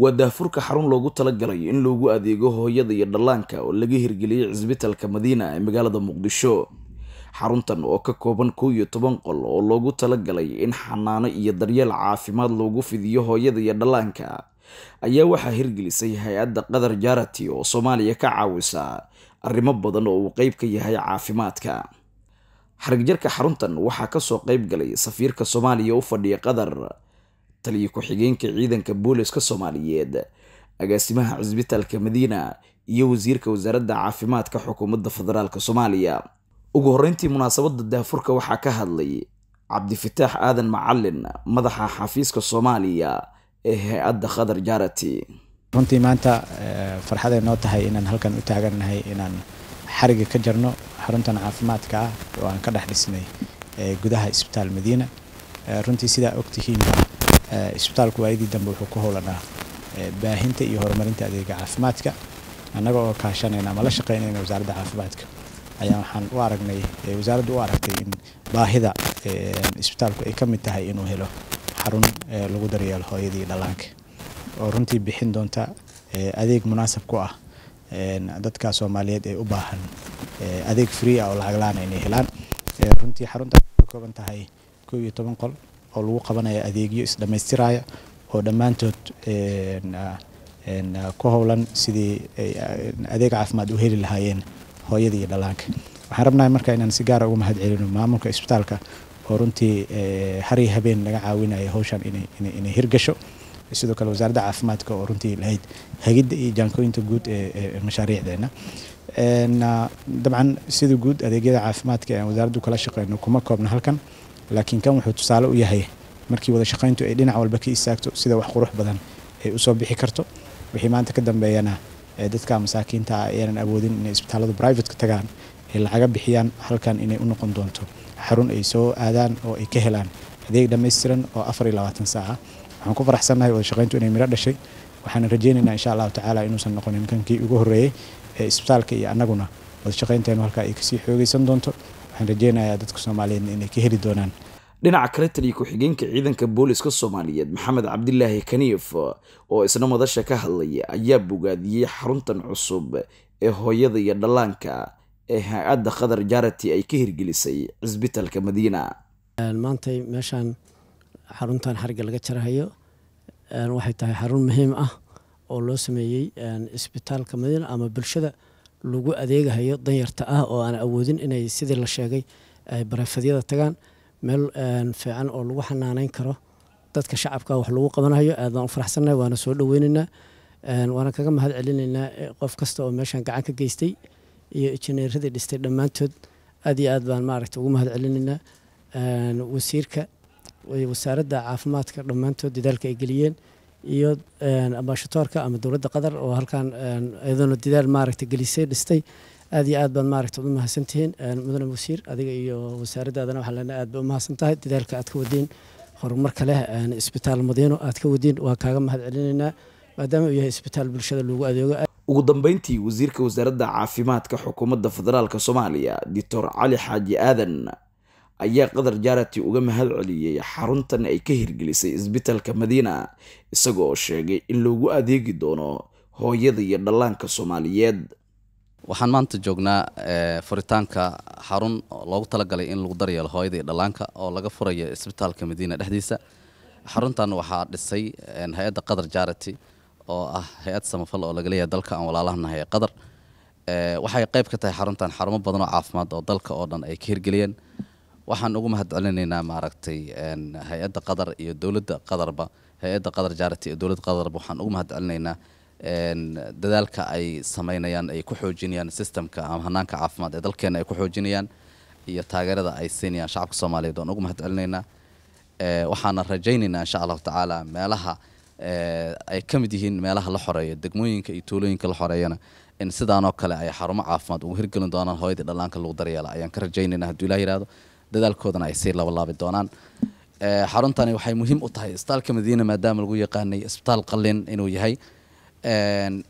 waa daafurka xarun loogu talagalay in loogu adeego hooyada iyo dhallaanka oo laga hirgeliyey cisbitaalka madiina ee magaalada muqdisho xaruntan oo ka kooban kow iyo toban qol oo loogu talagalay in xanaano iyo daryeel caafimaad loogu fidiyo hooyada iyo dhallaanka ayaa waxaa hirgelisay hay-adda qatar jaarati oo soomaaliya ka caawisa arrimo badan oo uu qeyb ka yahay caafimaadka xarigjarka xaruntan waxaa ka soo qayb galay safiirka soomaaliya u fadhiya qatar taliyo ku-xigeenka ciidanka booliska soomaaliyeed agaasimaha cisbitaalka madiina iyo wasiirka wasaaradda caafimaadka xukuumadda federaalka soomaaliya ugu horreyntii munaasabadda daafurka waxaa ka hadlay cabdifataax aadan macalin madaxa xafiiska soomaaliya ee hay-adda khadar jaarati runtii maanta eh, farxaday noo tahay inaan halkan u taagannahay inaan xariga ka jarno xaruntan caafimaadka ah oo aan ka dhex dhisnay eh, gudaha isbitaal madiina eh, runtii sidaa ogtihiin Eh, isbitaalku waayadii dambe wuxuu ku howlanaa eh, baahinta iyo horumarinta adeega caafimaadka annaga oo kaashanayna ama la shaqaynayna wasaaradda caafimaadka ayaa waxaan u aragnay eh, wasaaraddu u aragtay in baahida isbitaalku ay ka mid tahay inuu helo xarun lagu daryeelo hooyadii dhallaanka oo runtii bixin doonta adeeg munaasab ku ah dadka soomaaliyeed ee u baahan adeeg free ah oo lacaglaana inay helaan runtii xarunta kooban tahay kow iyo toban qol oo lagu qabanaya adeegyo isdhamaystiraya oo dhammaantood ku howlan sidii adeeg caafimaad u heli lahaayeen hooyada iyo dhalaanka waxaan rabnahay marka inaan si gaara ah uga mahad celino maamulka isbitaalka oo runtii eh, hari habeen laga caawinaya howshan inay hirgasho sidoo kale wasaaradda caafimaadka oo runtii lahayd hagidda iyo jaankooyinta guud ee mashaariicdeena ah, dabcan sida guud adeegyada caafimaadka ee wasaaraddu kala shaqeyno kuma koobna halkan laakiin kan wuxuu tusaale u yahay markii wada ay dhinac walba ka istaagto sida wax qurux badan ay usoo bixi karto wixii maanta ka dambeeyana dadka masaakiinta ah ayaanan awoodin inay isbitaalladu brivateka tagaan ay lacaga bixiyaan halkan inay u noqon doonto xarun ay soo aadaan oo ay ka helaan adeeg dhammaystiran oo afar iyo labaatan saaca ah. waxaan ku faraxsannahay wada inay midho dhashay waxaanan rajaynaynaa insha allahu tacaala inuusan noqonin kankii ugu horreeyey ee isbitaalka iyo annaguna wada halkaa ay kasii xoogaysan doonto waxaan rajeynayaa dadka soomaaliyeed inay ka heli doonaan dhinaca kale taliya ku-xigeenka ciidanka booliska soomaaliyeed maxamed cabdilaahi kaniif oo isna madasha ka hadlaya ayaa bogaadiyey xaruntan cusub ee hooyada iyo dhallaanka ee hay-adda qatar jarati ay ka hirgelisay cisbitaalka madiina maantay meeshaan xaruntan xariga laga jarahayo waxay tahay xarun muhiim ah oo loo sameeyey isbitaalka madiina ama bulshada lagu adeegahayo danyarta ah oo aan awoodin inay sidii la sheegay ay barefedyada tagaan meel fiican oo lagu xanaaneyn karo dadka shacabka wax lagu qabanayo aad baan u faraxsannahay waana soo dhoweyneynaa waana kaga mahad celinaynaa eh, qof kasta oo meeshan gacan ka geystay iyo injineeradii dhistay dhammaantood aad iyo aad baan maaragta ugu mahad celinaynaa wasiirka wasaaradda caafimaadka dhammaantood dadaalka ay geliyeen iyo ambaashatoorka ama dowladda qatar oo halkan iyaduna dadaal maaragta gelisay dhistay aad iyo aad baad maaragta u tihiin mudane wasiir adiga iyo wasaaraddaadana waxaa leenahay aad ba u mahadsan tahay dadaalka aad ka wadiin horumarka leh isbitaal madiino aad ka wadiin waa kaaga mahad celinaynaa maadaama uu yahay isbitaal bulshada loogu adeego ugu dambeyntii wasiirka wasaaradda caafimaadka xukuumadda federaalk soomaaliya doctor cali xaaji aadan ayaa qatar jaarati uga mahad celiyey xaruntan ay ka hirgelisay isbitaalka madiina isagoo sheegay in loogu adeegi doono hooyada iyo dhallaanka soomaaliyeed waxaan maanta joognaa eh, furitaanka xarun loogu talagalay in lagu daryeelo hooyada iyo dhallaanka oo laga furayo isbitaalka madiina dhexdiisa xaruntan waxaa dhisay eh, hay-adda qatar jarity oo ah hay-ad samafal oo laga leeyahay dalka aan walaalahanahay ee qatar eh, waxay qayb ka tahay xaruntan xarumo badan oo caafimaad oo dalka oo dhan ay ka hirgeliyeen waxaan ugu mahad celinaynaa maaragtay hay-adda qatar iyo dowladda qatarba hay-adda qatar jaarati iyo dowladda qatarba waxaan ugu mahad celinaynaa dadaalka ay samaynayaan ay ku xoojinayaan systemka ama hanaanka caafimaad ee dalkeena ay ku xoojinayaan iyo taageerada ay siinayaan shacabka soomaaliyeed waan ugu mahad waxaana rajaynaynaa insha allahu tacaala meelaha ay ka mid yihiin meelaha la xoreeya degmooyinka iyo tuulooyinka la xoreeyana in sidaanoo kale ay xarumo caafimaad ugu hirgelin doonaan hooyadii dhallaanka lagu daryeela ayaan ka rajaynaynaa hadduu ilaah yidhaahdo dadaalkoodana ay sii labalaabi doonaan eh, xaruntani waxay muhiim u tahay isbitaalka madiina maadaama lagu yaqaanay isbitaal qalin inuu yahay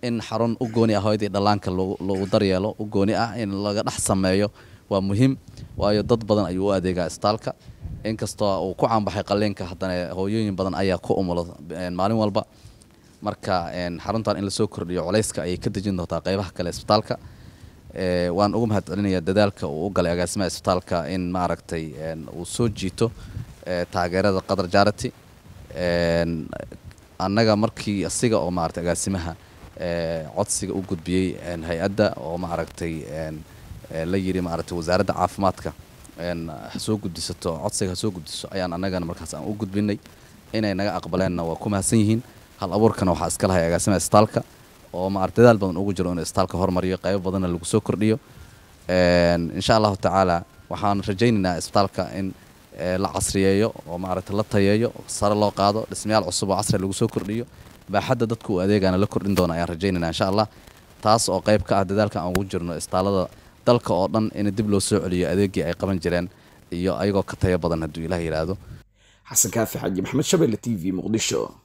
in xarun u gooni ah hooyadii dhallaanka lagu daryeelo u gooni ah in laga dhex sameeyo waa muhiim waayo dad badan ayuu u adeegaa isbitaalka inkastoo uu ku caanbaxay qaliinka haddana hooyooyin badan ayaa ku umulo maalin walba marka xaruntan in lasoo kordhiyo culayska ayay ka dejin doontaa qeybaha kale isbitaalka Eh, waan ugu mahadcelinayaa dadaalka uu u galay agaasimaha isbitaalka in maaragtay uu soo jiito eh, taageerada qatar jarity annaga markii asiga oo maaragtay agaasimaha eh, codsiga u gudbiyey hay-adda oo maaragtay la yidhi maaragtay wasaaradda caafimaadka hasoo gudbisato codsiga hasoo gudbiso ayaan annagana markaas aan u gudbinay inay naga aqbaleenna waa ku mahadsan yihiin hal abuurkana waxaa iska lahay agaasimaha isbitaalka oo maarata dadaal badan ugu jiro inuu istaalka hormariyo qaybo badanna lagu soo kordhiyo insha allahu tacaala waxaan rajaynaynaa isbitaalka in la casriyeeyo oo maarata la tayeeyo sare loo qaado dhismayaal cusub oo casriga ah lagu soo kordhiyo baaxadda dadka uu adeegaana la kordhin doona ayaan rajaynaynaa insha allah taas oo qayb ka ah dadaalka aan ugu jirno istaalada dalka oo dhan in dib loo soo celiyo adeegii ay qaban jireen iyo ayagoo ka tayo badan hadduu ilaah yidhaahdo xasan kaafi xaji maxamed shabelle t v muqdisho